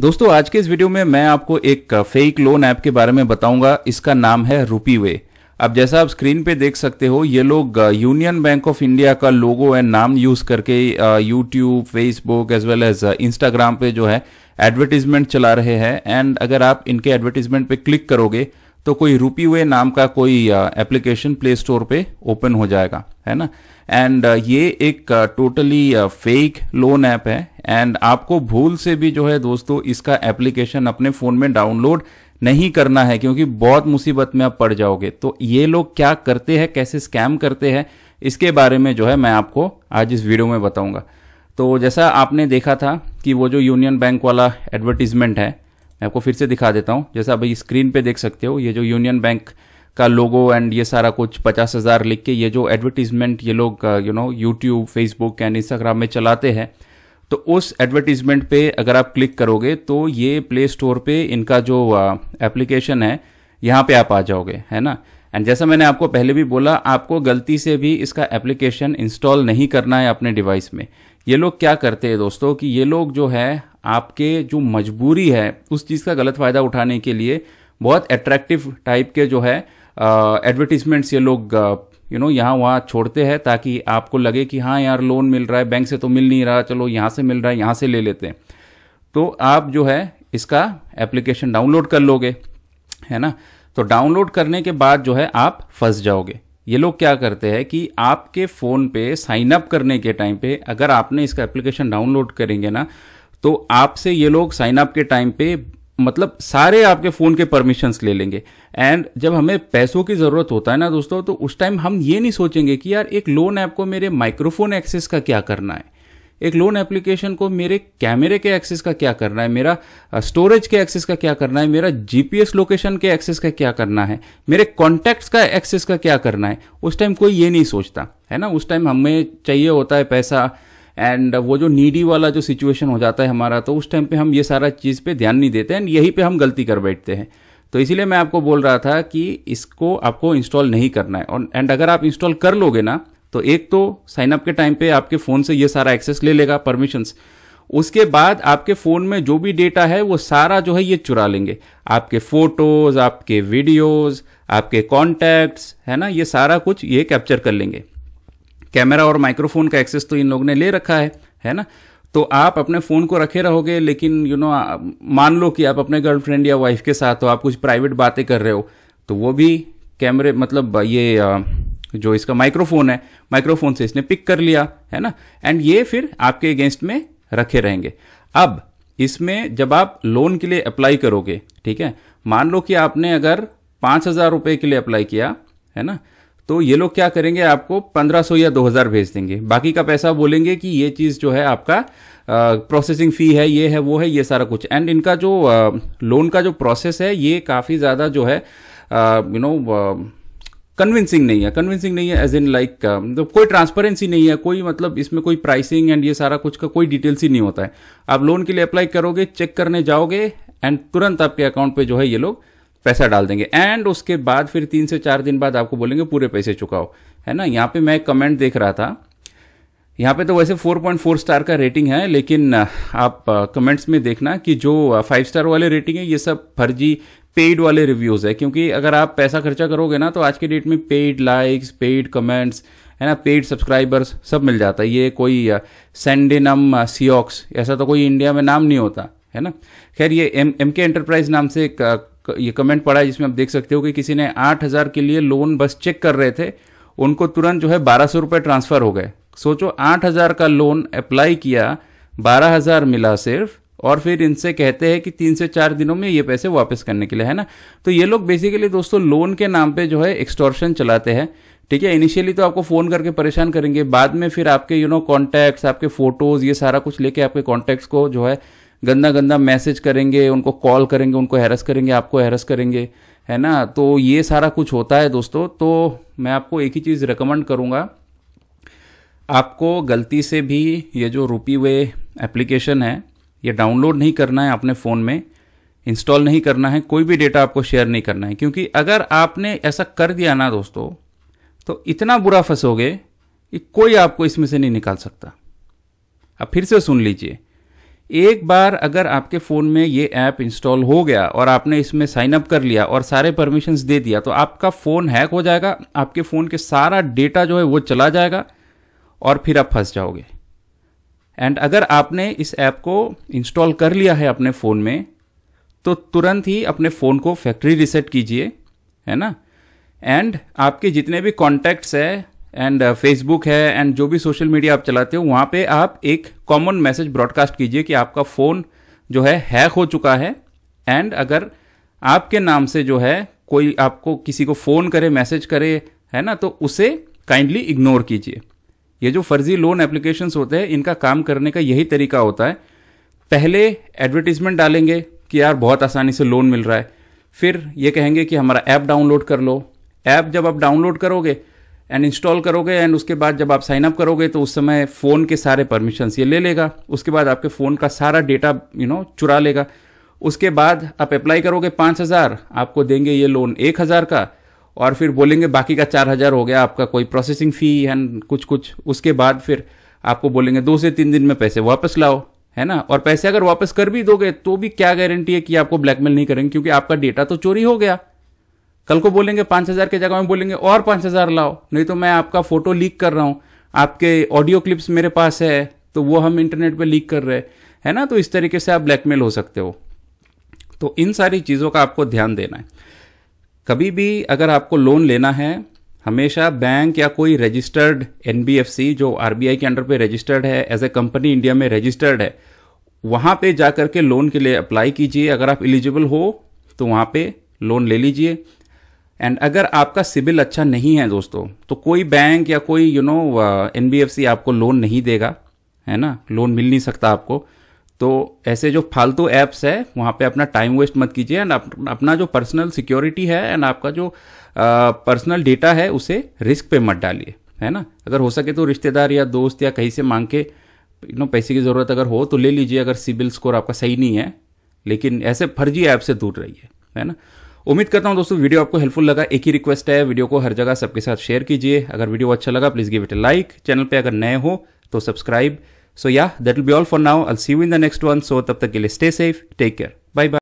दोस्तों आज के इस वीडियो में मैं आपको एक फेक लोन ऐप के बारे में बताऊंगा इसका नाम है रूपी वे अब जैसा आप स्क्रीन पे देख सकते हो ये लोग यूनियन बैंक ऑफ इंडिया का लोगो एंड नाम यूज करके YouTube Facebook as well as Instagram पे जो है एडवर्टीजमेंट चला रहे हैं एंड अगर आप इनके एडवर्टीजमेंट पे क्लिक करोगे तो कोई रूपी वे नाम का कोई एप्लीकेशन प्ले स्टोर पे ओपन हो जाएगा है ना एंड uh, ये एक टोटली फेक लोन ऐप है एंड आपको भूल से भी जो है दोस्तों इसका एप्लीकेशन अपने फोन में डाउनलोड नहीं करना है क्योंकि बहुत मुसीबत में आप पड़ जाओगे तो ये लोग क्या करते हैं कैसे स्कैम करते हैं इसके बारे में जो है मैं आपको आज इस वीडियो में बताऊंगा तो जैसा आपने देखा था कि वो जो यूनियन बैंक वाला एडवर्टीजमेंट है मैं आपको फिर से दिखा देता हूँ जैसा अभी स्क्रीन पे देख सकते हो ये जो यूनियन बैंक का लोगो एंड ये सारा कुछ पचास हज़ार लिख के ये जो एडवर्टीज़मेंट ये लोग you know YouTube Facebook and Instagram में चलाते हैं तो उस एडवर्टीज़मेंट पे अगर आप क्लिक करोगे तो ये प्ले स्टोर पे इनका जो एप्लीकेशन uh, है यहाँ पे आप आ जाओगे है ना एंड जैसा मैंने आपको पहले भी बोला आपको गलती से भी इसका एप्लीकेशन इंस्टॉल नहीं करना है अपने डिवाइस में ये लोग क्या करते हैं दोस्तों कि ये लोग जो है आपके जो मजबूरी है उस चीज़ का गलत फ़ायदा उठाने के लिए बहुत अट्रैक्टिव टाइप के जो है एडवर्टीजमेंट्स ये लोग यू नो यहाँ वहाँ छोड़ते हैं ताकि आपको लगे कि हाँ यार लोन मिल रहा है बैंक से तो मिल नहीं रहा चलो यहाँ से मिल रहा है यहाँ से ले लेते हैं तो आप जो है इसका एप्लीकेशन डाउनलोड कर लोगे है ना तो डाउनलोड करने के बाद जो है आप फंस जाओगे ये लोग क्या करते हैं कि आपके फ़ोन पे साइन अप करने के टाइम पे अगर आपने इसका एप्लीकेशन डाउनलोड करेंगे ना तो आपसे ये लोग साइन अप के टाइम पे मतलब सारे आपके फ़ोन के परमिशंस ले लेंगे एंड जब हमें पैसों की ज़रूरत होता है ना दोस्तों तो उस टाइम हम ये नहीं सोचेंगे कि यार एक लोन ऐप को मेरे माइक्रोफोन एक्सेस का क्या करना है एक लोन एप्लीकेशन को मेरे कैमरे के एक्सेस का क्या करना है मेरा स्टोरेज के एक्सेस का क्या करना है मेरा जीपीएस लोकेशन के एक्सेस का क्या करना है मेरे कॉन्टैक्ट्स का एक्सेस का क्या करना है उस टाइम कोई ये नहीं सोचता है ना उस टाइम हमें चाहिए होता है पैसा एंड वो जो नीडी वाला जो सिचुएशन हो जाता है हमारा तो उस टाइम पे हम ये सारा चीज़ पे ध्यान नहीं देते एंड यहीं पे हम गलती कर बैठते हैं तो इसीलिए मैं आपको बोल रहा था कि इसको आपको इंस्टॉल नहीं करना है और एंड अगर आप इंस्टॉल कर लोगे ना तो एक तो साइनअप के टाइम पे आपके फ़ोन से ये सारा एक्सेस ले लेगा परमिशंस उसके बाद आपके फ़ोन में जो भी डेटा है वो सारा जो है ये चुरा लेंगे आपके फ़ोटोज़ आपके वीडियोज़ आपके कॉन्टैक्ट्स है ना ये सारा कुछ ये कैप्चर कर लेंगे कैमरा और माइक्रोफोन का एक्सेस तो इन लोग ने ले रखा है है ना तो आप अपने फ़ोन को रखे रहोगे लेकिन यू you नो know, मान लो कि आप अपने गर्लफ्रेंड या वाइफ के साथ हो आप कुछ प्राइवेट बातें कर रहे हो तो वो भी कैमरे मतलब ये जो इसका माइक्रोफोन है माइक्रोफोन से इसने पिक कर लिया है ना एंड ये फिर आपके अगेंस्ट में रखे रहेंगे अब इसमें जब आप लोन के लिए अप्लाई करोगे ठीक है मान लो कि आपने अगर पाँच हज़ार रुपये के लिए अप्लाई किया है ना तो ये लोग क्या करेंगे आपको 1500 या 2000 भेज देंगे बाकी का पैसा बोलेंगे कि ये चीज़ जो है आपका प्रोसेसिंग फ़ी है ये है वो है ये सारा कुछ एंड इनका जो लोन का जो प्रोसेस है ये काफ़ी ज़्यादा जो है यू नो कन्विंसिंग नहीं है कन्विंसिंग नहीं है एज इन लाइक मतलब कोई ट्रांसपेरेंसी नहीं है कोई मतलब इसमें कोई प्राइसिंग एंड ये सारा कुछ का कोई डिटेल्स ही नहीं होता है आप लोन के लिए अप्लाई करोगे चेक करने जाओगे एंड तुरंत आपके अकाउंट पे जो है ये लोग पैसा डाल देंगे एंड उसके बाद फिर तीन से चार दिन बाद आपको बोलेंगे पूरे पैसे चुकाओ है ना यहाँ पे मैं एक कमेंट देख रहा था यहाँ पे तो वैसे 4.4 स्टार का रेटिंग है लेकिन आप कमेंट्स में देखना कि जो फाइव स्टार वाले रेटिंग है ये सब फर्जी पेड वाले रिव्यूज़ है क्योंकि अगर आप पैसा खर्चा करोगे ना तो आज के डेट में पेड लाइक्स पेड कमेंट्स है ना पेड सब्सक्राइबर्स सब मिल जाता है ये कोई सेंडेनम सियॉक्स ऐसा तो कोई इंडिया में नाम नहीं होता है ना खैर ये एम एम के एंटरप्राइज नाम से एक ये कमेंट पड़ा है जिसमें आप देख सकते हो कि किसी ने आठ हज़ार के लिए लोन बस चेक कर रहे थे उनको तुरंत जो है बारह सौ रुपये ट्रांसफ़र हो गए सोचो आठ हज़ार का लोन अप्लाई किया बारह हज़ार मिला सिर्फ और फिर इनसे कहते हैं कि तीन से चार दिनों में ये पैसे वापस करने के लिए है ना तो ये लोग बेसिकली दोस्तों लोन के नाम पे जो है एक्सटॉर्शन चलाते हैं ठीक है इनिशियली तो आपको फ़ोन करके परेशान करेंगे बाद में फिर आपके यू नो कॉन्टैक्ट्स आपके फ़ोटोज़ ये सारा कुछ लेके आपके कॉन्टैक्ट्स को जो है गंदा गंदा मैसेज करेंगे उनको कॉल करेंगे उनको हैरस करेंगे आपको हैरस करेंगे है ना तो ये सारा कुछ होता है दोस्तों तो मैं आपको एक ही चीज़ रिकमेंड करूँगा आपको गलती से भी ये जो रूपी वे एप्लीकेशन है ये डाउनलोड नहीं करना है अपने फ़ोन में इंस्टॉल नहीं करना है कोई भी डेटा आपको शेयर नहीं करना है क्योंकि अगर आपने ऐसा कर दिया ना दोस्तों तो इतना बुरा फंसोगे कि कोई आपको इसमें से नहीं निकाल सकता अब फिर से सुन लीजिए एक बार अगर आपके फ़ोन में ये ऐप इंस्टॉल हो गया और आपने इसमें साइन अप कर लिया और सारे परमिशंस दे दिया तो आपका फ़ोन हैक हो जाएगा आपके फ़ोन के सारा डेटा जो है वो चला जाएगा और फिर आप फंस जाओगे एंड अगर आपने इस ऐप को इंस्टॉल कर लिया है अपने फ़ोन में तो तुरंत ही अपने फ़ोन को फैक्ट्री रिसेट कीजिए है ना एंड आपके जितने भी कॉन्टैक्ट्स है एंड फेसबुक uh, है एंड जो भी सोशल मीडिया आप चलाते हो वहाँ पे आप एक कॉमन मैसेज ब्रॉडकास्ट कीजिए कि आपका फ़ोन जो है हैक हो चुका है एंड अगर आपके नाम से जो है कोई आपको किसी को फ़ोन करे मैसेज करे है ना तो उसे काइंडली इग्नोर कीजिए ये जो फर्जी लोन एप्लीकेशंस होते हैं इनका काम करने का यही तरीका होता है पहले एडवर्टीजमेंट डालेंगे कि यार बहुत आसानी से लोन मिल रहा है फिर ये कहेंगे कि हमारा ऐप डाउनलोड कर लो ऐप जब आप डाउनलोड करोगे एंड इंस्टॉल करोगे एंड उसके बाद जब आप साइन अप करोगे तो उस समय फ़ोन के सारे परमिशंस ये ले लेगा उसके बाद आपके फ़ोन का सारा डेटा यू नो चुरा लेगा उसके बाद आप अप्लाई करोगे पाँच हज़ार आपको देंगे ये लोन एक हज़ार का और फिर बोलेंगे बाकी का चार हज़ार हो गया आपका कोई प्रोसेसिंग फ़ी एंड कुछ कुछ उसके बाद फिर आपको बोलेंगे दो से तीन दिन में पैसे वापस लाओ है ना और पैसे अगर वापस कर भी दोगे तो भी क्या गारंटी है कि आपको ब्लैकमेल नहीं करेंगे क्योंकि आपका डेटा तो चोरी हो गया कल को बोलेंगे पांच हजार की जगह में बोलेंगे और पांच हजार लाओ नहीं तो मैं आपका फोटो लीक कर रहा हूं आपके ऑडियो क्लिप्स मेरे पास है तो वो हम इंटरनेट पर लीक कर रहे है ना तो इस तरीके से आप ब्लैकमेल हो सकते हो तो इन सारी चीज़ों का आपको ध्यान देना है कभी भी अगर आपको लोन लेना है हमेशा बैंक या कोई रजिस्टर्ड एन जो आर के अंडर पे रजिस्टर्ड है एज ए कंपनी इंडिया में रजिस्टर्ड है वहाँ पे जाकर के लोन के लिए अप्लाई कीजिए अगर आप एलिजिबल हो तो वहाँ पे लोन ले लीजिए एंड अगर आपका सिबिल अच्छा नहीं है दोस्तों तो कोई बैंक या कोई यू नो एन आपको लोन नहीं देगा है ना लोन मिल नहीं सकता आपको तो ऐसे जो फालतू ऐप्स है वहाँ पे अपना टाइम वेस्ट मत कीजिए एंड अपना जो पर्सनल सिक्योरिटी है एंड आपका जो पर्सनल uh, डेटा है उसे रिस्क पे मत डालिए है ना अगर हो सके तो रिश्तेदार या दोस्त या कहीं से मांग के यू नो पैसे की ज़रूरत अगर हो तो ले लीजिए अगर सिबिल स्कोर आपका सही नहीं है लेकिन ऐसे फर्जी ऐप से दूर रहिए है ना उम्मीद करता हूं दोस्तों वीडियो आपको हेल्पफुल लगा एक ही रिक्वेस्ट है वीडियो को हर जगह सबके साथ शेयर कीजिए अगर वीडियो अच्छा लगा please give it a like channel पे अगर नए हो तो subscribe so yeah that will be all for now I see you in the next one so तब तक के लिए stay safe take care bye bye